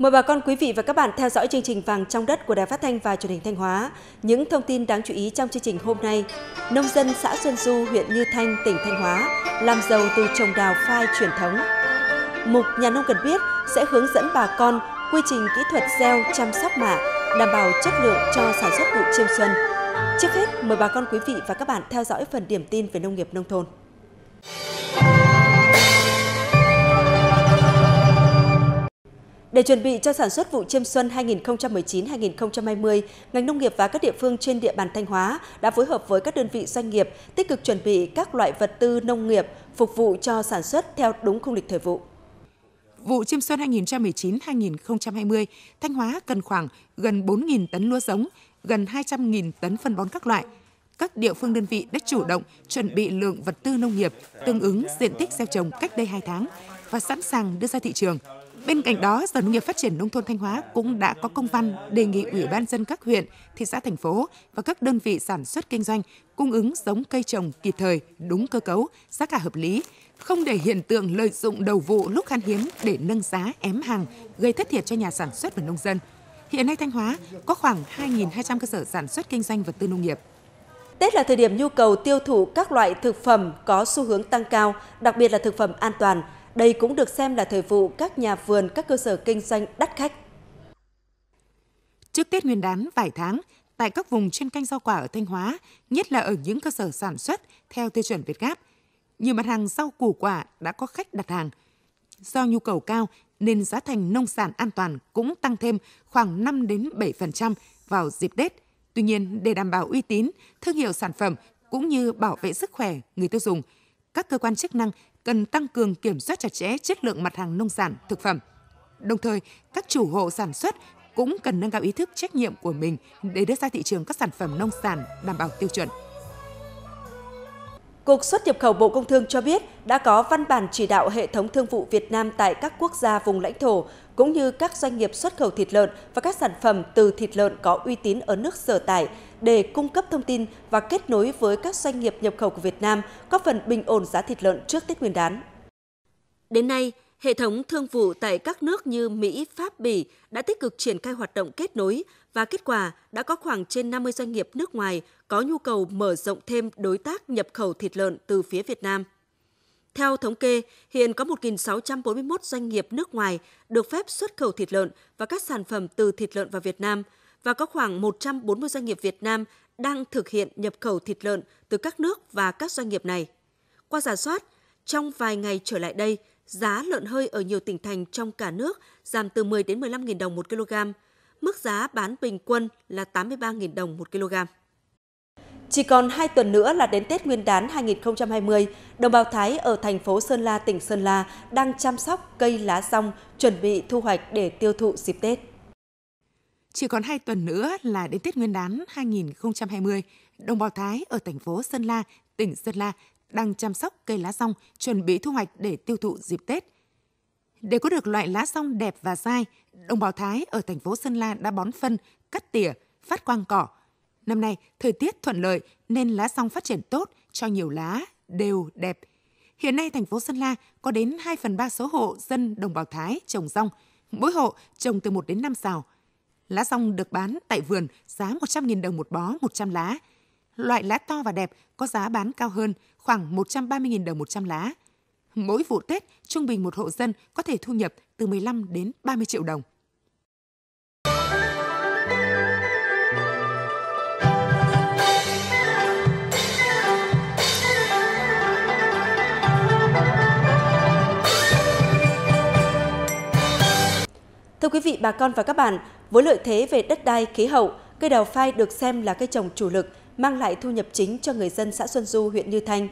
Mời bà con quý vị và các bạn theo dõi chương trình Vàng trong đất của Đài Phát thanh và Truyền hình Thanh Hóa. Những thông tin đáng chú ý trong chương trình hôm nay. Nông dân xã Xuân Du, huyện Như Thanh, tỉnh Thanh Hóa làm giàu từ trồng đào phai truyền thống. Mục Nhà nông cần biết sẽ hướng dẫn bà con quy trình kỹ thuật gieo chăm sóc mạ đảm bảo chất lượng cho sản xuất vụ chiêm xuân. Trước hết, mời bà con quý vị và các bạn theo dõi phần điểm tin về nông nghiệp nông thôn. Để chuẩn bị cho sản xuất vụ chiêm xuân 2019-2020, ngành nông nghiệp và các địa phương trên địa bàn Thanh Hóa đã phối hợp với các đơn vị doanh nghiệp tích cực chuẩn bị các loại vật tư nông nghiệp phục vụ cho sản xuất theo đúng khung lịch thời vụ. Vụ chiêm xuân 2019-2020, Thanh Hóa cần khoảng gần 4.000 tấn lúa giống, gần 200.000 tấn phân bón các loại. Các địa phương đơn vị đã chủ động chuẩn bị lượng vật tư nông nghiệp tương ứng diện tích gieo trồng cách đây 2 tháng và sẵn sàng đưa ra thị trường – Bên cạnh đó, Sở Nông nghiệp Phát triển Nông thôn Thanh Hóa cũng đã có công văn đề nghị Ủy ban dân các huyện, thị xã, thành phố và các đơn vị sản xuất kinh doanh cung ứng giống cây trồng kịp thời, đúng cơ cấu, giá cả hợp lý, không để hiện tượng lợi dụng đầu vụ lúc khan hiếm để nâng giá ém hàng, gây thất thiệt cho nhà sản xuất và nông dân. Hiện nay Thanh Hóa có khoảng 2.200 cơ sở sản xuất kinh doanh vật tư nông nghiệp. Tết là thời điểm nhu cầu tiêu thụ các loại thực phẩm có xu hướng tăng cao, đặc biệt là thực phẩm an toàn – đây cũng được xem là thời vụ các nhà vườn, các cơ sở kinh doanh đắt khách. Trước Tết Nguyên đán vài tháng, tại các vùng chuyên canh rau quả ở Thanh Hóa, nhất là ở những cơ sở sản xuất theo tiêu chuẩn Việt Gáp, nhiều mặt hàng rau củ quả đã có khách đặt hàng. Do nhu cầu cao nên giá thành nông sản an toàn cũng tăng thêm khoảng 5 đến 7% vào dịp Tết. Tuy nhiên, để đảm bảo uy tín, thương hiệu sản phẩm cũng như bảo vệ sức khỏe người tiêu dùng, các cơ quan chức năng cần tăng cường kiểm soát chặt chẽ chất lượng mặt hàng nông sản, thực phẩm. Đồng thời, các chủ hộ sản xuất cũng cần nâng cao ý thức trách nhiệm của mình để đưa ra thị trường các sản phẩm nông sản đảm bảo tiêu chuẩn. Cục xuất nhập khẩu Bộ Công Thương cho biết đã có văn bản chỉ đạo hệ thống thương vụ Việt Nam tại các quốc gia vùng lãnh thổ cũng như các doanh nghiệp xuất khẩu thịt lợn và các sản phẩm từ thịt lợn có uy tín ở nước sở tại để cung cấp thông tin và kết nối với các doanh nghiệp nhập khẩu của Việt Nam, góp phần bình ổn giá thịt lợn trước Tết Nguyên đán. Đến nay, hệ thống thương vụ tại các nước như Mỹ, Pháp, Bỉ đã tích cực triển khai hoạt động kết nối và kết quả đã có khoảng trên 50 doanh nghiệp nước ngoài có nhu cầu mở rộng thêm đối tác nhập khẩu thịt lợn từ phía Việt Nam. Theo thống kê, hiện có 1.641 doanh nghiệp nước ngoài được phép xuất khẩu thịt lợn và các sản phẩm từ thịt lợn vào Việt Nam và có khoảng 140 doanh nghiệp Việt Nam đang thực hiện nhập khẩu thịt lợn từ các nước và các doanh nghiệp này. Qua giả soát, trong vài ngày trở lại đây, giá lợn hơi ở nhiều tỉnh thành trong cả nước giảm từ 10 đến 15.000 đồng một kg. Mức giá bán bình quân là 83.000 đồng một kg. Chỉ còn 2 tuần nữa là đến Tết Nguyên đán 2020, đồng bào Thái ở thành phố Sơn La, tỉnh Sơn La đang chăm sóc cây lá rong, chuẩn bị thu hoạch để tiêu thụ dịp Tết. Chỉ còn 2 tuần nữa là đến Tết Nguyên đán 2020, đồng bào Thái ở thành phố Sơn La, tỉnh Sơn La đang chăm sóc cây lá rong, chuẩn bị thu hoạch để tiêu thụ dịp Tết. Để có được loại lá rong đẹp và dai, đồng bào Thái ở thành phố Sơn La đã bón phân, cắt tỉa, phát quang cỏ – Năm nay, thời tiết thuận lợi nên lá song phát triển tốt cho nhiều lá, đều đẹp. Hiện nay, thành phố Sơn La có đến 2 phần 3 số hộ dân đồng bào Thái trồng rong. Mỗi hộ trồng từ 1 đến 5 sào. Lá rong được bán tại vườn giá 100.000 đồng một bó 100 lá. Loại lá to và đẹp có giá bán cao hơn, khoảng 130.000 đồng 100 lá. Mỗi vụ Tết, trung bình một hộ dân có thể thu nhập từ 15 đến 30 triệu đồng. thưa quý vị, bà con và các bạn, với lợi thế về đất đai, khí hậu, cây đào phai được xem là cây trồng chủ lực mang lại thu nhập chính cho người dân xã Xuân Du, huyện Như Thanh.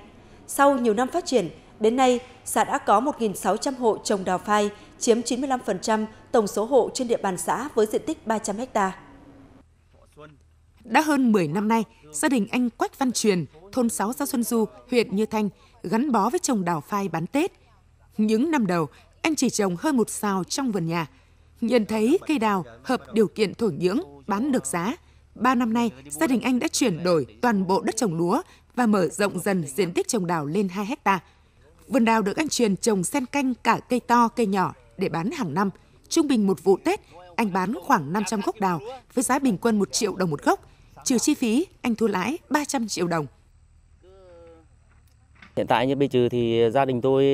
Sau nhiều năm phát triển, đến nay xã đã có 1.600 hộ trồng đào phai, chiếm 95% tổng số hộ trên địa bàn xã với diện tích 300 ha. Đã hơn 10 năm nay, gia đình anh Quách Văn Truyền, thôn 6 xã Xuân Du, huyện Như Thanh gắn bó với trồng đào phai bán Tết. Những năm đầu, anh chỉ trồng hơn một xào trong vườn nhà – Nhận thấy cây đào hợp điều kiện thổ nhưỡng, bán được giá, ba năm nay gia đình anh đã chuyển đổi toàn bộ đất trồng lúa và mở rộng dần diện tích trồng đào lên 2 hecta. Vườn đào được anh Truyền trồng xen canh cả cây to cây nhỏ để bán hàng năm. Trung bình một vụ Tết, anh bán khoảng 500 gốc đào với giá bình quân 1 triệu đồng một gốc. Trừ chi phí, anh thu lãi 300 triệu đồng. Hiện tại như bây giờ thì gia đình tôi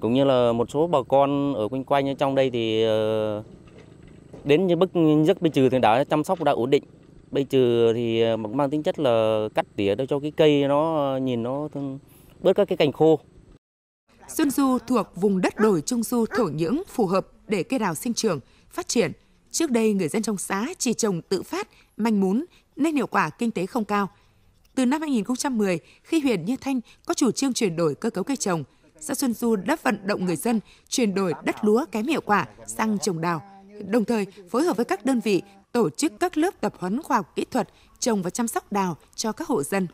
cũng như là một số bà con ở quanh quanh ở trong đây thì ờ, đến như bức giấc bây trừ thì đã chăm sóc đã ổn định bây trừ thì ờ, mang tính chất là cắt tỉa để cho cái cây nó ờ, nhìn nó bớt các cái cành khô Xuân Du thuộc vùng đất đồi Trung Du thổ nhưỡng phù hợp để cây đào sinh trưởng, phát triển. Trước đây người dân trong xã chỉ trồng tự phát, manh mún nên hiệu quả kinh tế không cao. Từ năm 2010, khi huyện Như Thanh có chủ trương chuyển đổi cơ cấu cây trồng, xã Xuân Du đã vận động người dân chuyển đổi đất lúa kém hiệu quả sang trồng đào, đồng thời phối hợp với các đơn vị tổ chức các lớp tập huấn khoa học kỹ thuật trồng và chăm sóc đào cho các hộ dân.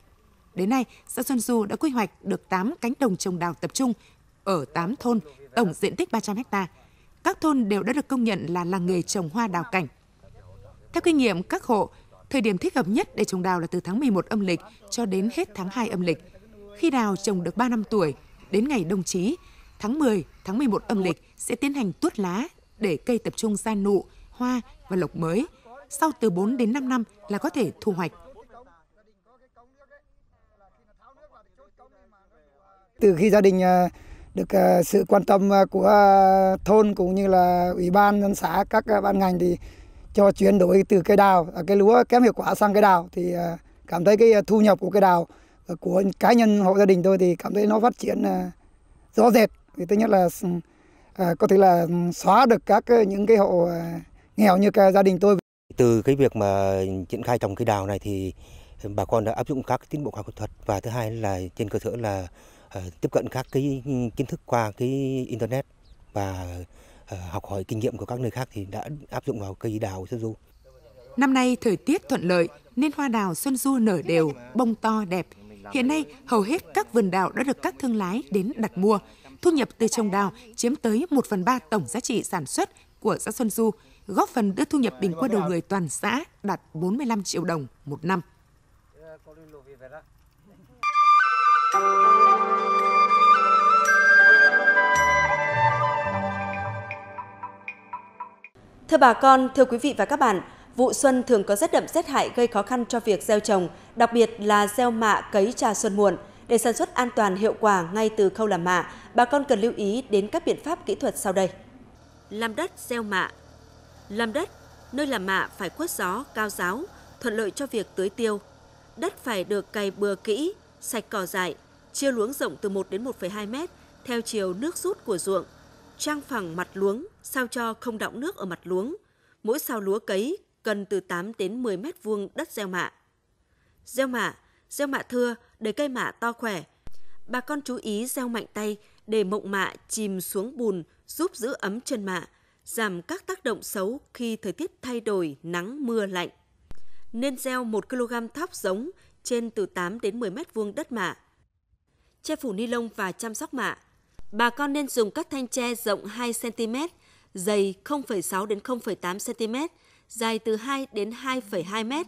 Đến nay, xã Xuân Du đã quy hoạch được 8 cánh đồng trồng đào tập trung ở 8 thôn, tổng diện tích 300 ha. Các thôn đều đã được công nhận là làng nghề trồng hoa đào cảnh. Theo kinh nghiệm các hộ, thời điểm thích hợp nhất để trồng đào là từ tháng 11 âm lịch cho đến hết tháng 2 âm lịch. Khi đào trồng được 3 năm tuổi, đến ngày đồng chí, tháng 10, tháng 11 âm lịch sẽ tiến hành tuốt lá để cây tập trung ra nụ, hoa và lộc mới. Sau từ 4 đến 5 năm là có thể thu hoạch. Từ khi gia đình à, được à, sự quan tâm à, của thôn cũng như là ủy ban dân xã các ban ngành thì cho chuyển đổi từ cây đào, cây lúa kém hiệu quả sang cây đào thì cảm thấy cái thu nhập của cây đào của cá nhân hộ gia đình tôi thì cảm thấy nó phát triển à, rõ rệt thì thứ nhất là à, có thể là xóa được các những cái hộ à, nghèo như gia đình tôi từ cái việc mà triển khai trồng cây đào này thì bà con đã áp dụng các tiến bộ khoa học kỹ thuật và thứ hai là trên cơ sở là tiếp cận các cái kiến thức qua cái internet và học hỏi kinh nghiệm của các nơi khác thì đã áp dụng vào cây đào Xuân Du. Năm nay thời tiết thuận lợi nên hoa đào Xuân Du nở đều, bông to đẹp Hiện nay, hầu hết các vườn đào đã được các thương lái đến đặt mua. Thu nhập từ trồng đào chiếm tới 1 phần 3 tổng giá trị sản xuất của xã Xuân Du, góp phần đưa thu nhập bình quân đầu người toàn xã đạt 45 triệu đồng một năm. Thưa bà con, thưa quý vị và các bạn, vụ xuân thường có rét đậm rét hại gây khó khăn cho việc gieo trồng, đặc biệt là gieo mạ cấy trà xuân muộn. Để sản xuất an toàn hiệu quả ngay từ khâu làm mạ, bà con cần lưu ý đến các biện pháp kỹ thuật sau đây. Làm đất gieo mạ Làm đất, nơi làm mạ phải khuất gió, cao ráo, thuận lợi cho việc tưới tiêu. Đất phải được cày bừa kỹ, sạch cỏ dại, chia luống rộng từ 1 đến 1,2 mét theo chiều nước rút của ruộng. Trang phẳng mặt luống, sao cho không đọng nước ở mặt luống. Mỗi sao lúa cấy cần từ 8 đến 10 mét vuông đất gieo mạ. Gieo mạ, gieo mạ thưa để cây mạ to khỏe. Bà con chú ý gieo mạnh tay để mộng mạ chìm xuống bùn giúp giữ ấm chân mạ, giảm các tác động xấu khi thời tiết thay đổi nắng mưa lạnh. Nên gieo 1 kg thóc giống trên từ 8 đến 10 mét vuông đất mạ. Che phủ ni lông và chăm sóc mạ. Bà con nên dùng các thanh tre rộng 2 cm, dày 0,6 đến 0,8 cm dài từ 2 đến 2,2 mét.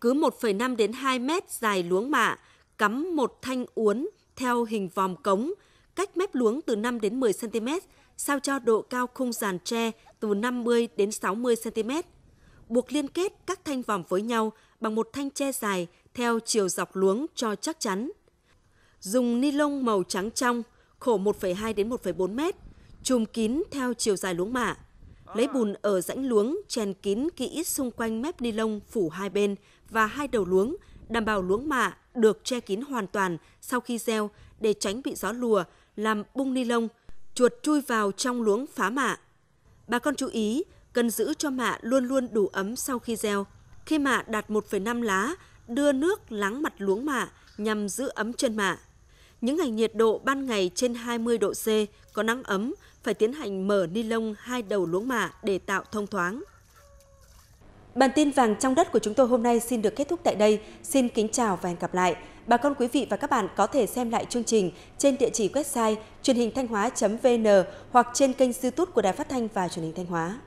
Cứ 1,5 đến 2 mét dài luống mạ, cắm một thanh uốn theo hình vòm cống, cách mép luống từ 5 đến 10 cm, sao cho độ cao khung giàn tre từ 50 đến 60 cm. Buộc liên kết các thanh vòm với nhau bằng một thanh tre dài theo chiều dọc luống cho chắc chắn. Dùng ni lông màu trắng trong, khổ 1,2 đến 1,4 mét, trùm kín theo chiều dài luống mạ lấy bùn ở rãnh luống chèn kín kỹ xung quanh mép ni lông phủ hai bên và hai đầu luống, đảm bảo luống mạ được che kín hoàn toàn sau khi gieo để tránh bị gió lùa, làm bung ni lông, chuột chui vào trong luống phá mạ. Bà con chú ý, cần giữ cho mạ luôn luôn đủ ấm sau khi gieo. Khi mạ đạt 1,5 lá, đưa nước lắng mặt luống mạ nhằm giữ ấm chân mạ. Những ngày nhiệt độ ban ngày trên 20 độ C, có nắng ấm, phải tiến hành mở ni lông hai đầu luống mạ để tạo thông thoáng. Bản tin vàng trong đất của chúng tôi hôm nay xin được kết thúc tại đây. Xin kính chào và hẹn gặp lại. Bà con quý vị và các bạn có thể xem lại chương trình trên địa chỉ website truyền hình thanh hóa.vn hoặc trên kênh YouTube của Đài Phát thanh và Truyền hình Thanh Hóa.